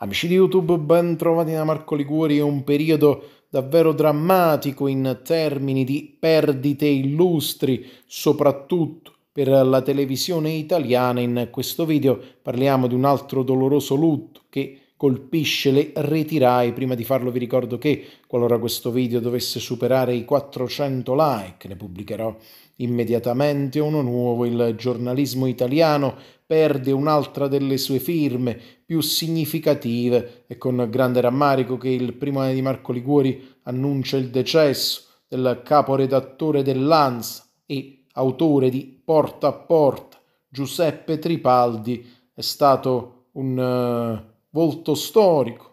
Amici di YouTube, ben trovati da Marco Liguori, è un periodo davvero drammatico in termini di perdite illustri, soprattutto per la televisione italiana. In questo video parliamo di un altro doloroso lutto che colpisce le retirai. Prima di farlo vi ricordo che qualora questo video dovesse superare i 400 like, ne pubblicherò immediatamente uno nuovo. Il giornalismo italiano perde un'altra delle sue firme più significative e con grande rammarico che il primo anno di Marco Liguori annuncia il decesso del caporedattore dell'ANSA e autore di Porta a Porta, Giuseppe Tripaldi, è stato un eh, volto storico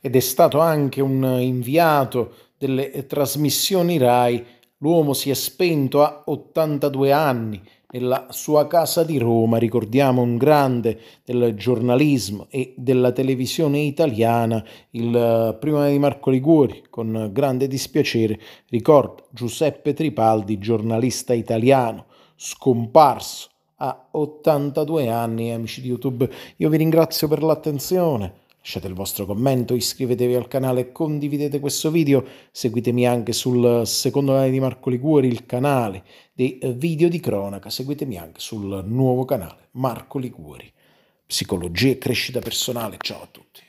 ed è stato anche un inviato delle trasmissioni RAI, l'uomo si è spento a 82 anni nella sua casa di Roma, ricordiamo un grande del giornalismo e della televisione italiana, il eh, prima di Marco Liguori, con grande dispiacere ricorda Giuseppe Tripaldi, giornalista italiano, scomparso a 82 anni, amici di YouTube. Io vi ringrazio per l'attenzione. Lasciate il vostro commento, iscrivetevi al canale, condividete questo video, seguitemi anche sul secondo canale di Marco Liguori, il canale dei video di cronaca, seguitemi anche sul nuovo canale Marco Liguori. Psicologia e crescita personale, ciao a tutti.